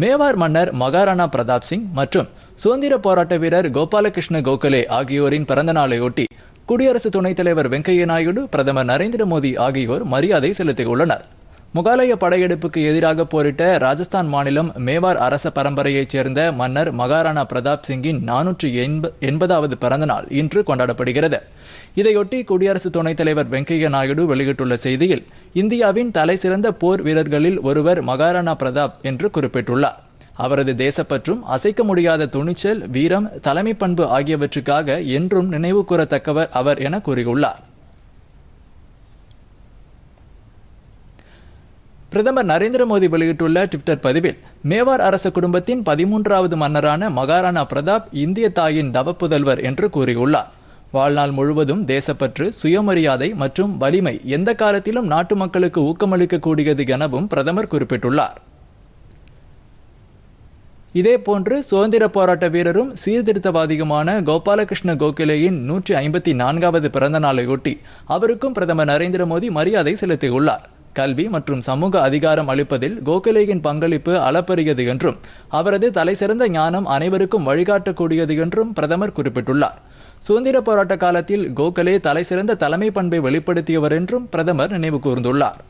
மேவார் மன்னர் மகாராணா பிரதாப் சிங் மற்றும் சுதந்திர போராட்ட வீரர் கோபாலகிருஷ்ண கோகலே ஆகியோரின் பிறந்த நாளையொட்டி குடியரசு துணைத் தலைவர் வெங்கையா நாயுடு பிரதமர் நரேந்திர மோடி ஆகியோர் மரியாதை செலுத்தியுள்ளனர் முகாலய படையெடுப்புக்கு எதிராக போரிட்ட ராஜஸ்தான் மாநிலம் மேவார் அரச பரம்பரையைச் சேர்ந்த மன்னர் மகாராணா பிரதாப் சிங்கின் நானூற்றி எண்ப எண்பதாவது பிறந்தநாள் இன்று கொண்டாடப்படுகிறது இதையொட்டி குடியரசு துணைத் தலைவர் வெங்கையா நாயுடு வெளியிட்டுள்ள செய்தியில் இந்தியாவின் தலைசிறந்த போர் வீரர்களில் ஒருவர் மகாராணா பிரதாப் என்று குறிப்பிட்டுள்ளார் அவரது தேசப்பற்றும் அசைக்க முடியாத துணிச்சல் வீரம் தலைமை பண்பு ஆகியவற்றுக்காக என்றும் நினைவு கூறத்தக்கவர் அவர் என கூறியுள்ளார் பிரதமர் நரேந்திர மோடி வெளியிட்டுள்ள ட்விட்டர் பதிவில் மேவார் அரச குடும்பத்தின் பதிமூன்றாவது மன்னரான மகாராணா பிரதாப் இந்திய தாயின் தவப்புதல்வர் என்று கூறியுள்ளார் வாழ்நாள் முழுவதும் தேசப்பற்று சுயமரியாதை மற்றும் வலிமை எந்த காலத்திலும் நாட்டு மக்களுக்கு ஊக்கமளிக்கக்கூடியது எனவும் பிரதமர் குறிப்பிட்டுள்ளார் இதேபோன்று சுதந்திர போராட்ட வீரரும் சீர்திருத்தவாதியுமான கோபாலகிருஷ்ண கோகலேயின் நூற்றி ஐம்பத்தி நான்காவது பிறந்த நாளையொட்டி அவருக்கும் பிரதமர் நரேந்திர மோடி மரியாதை செலுத்தியுள்ளார் கல்வி மற்றும் சமூக அதிகாரம் அளிப்பதில் கோகலேயின் பங்களிப்பு அளப்பரியது என்றும் அவரது தலைசிறந்த ஞானம் அனைவருக்கும் வழிகாட்டக்கூடியது என்றும் பிரதமர் குறிப்பிட்டுள்ளார் சுதந்திர போராட்ட காலத்தில் கோகலே தலைசிறந்த தலைமை பண்பை வெளிப்படுத்தியவர் என்றும் பிரதமர் நினைவு கூர்ந்துள்ளார்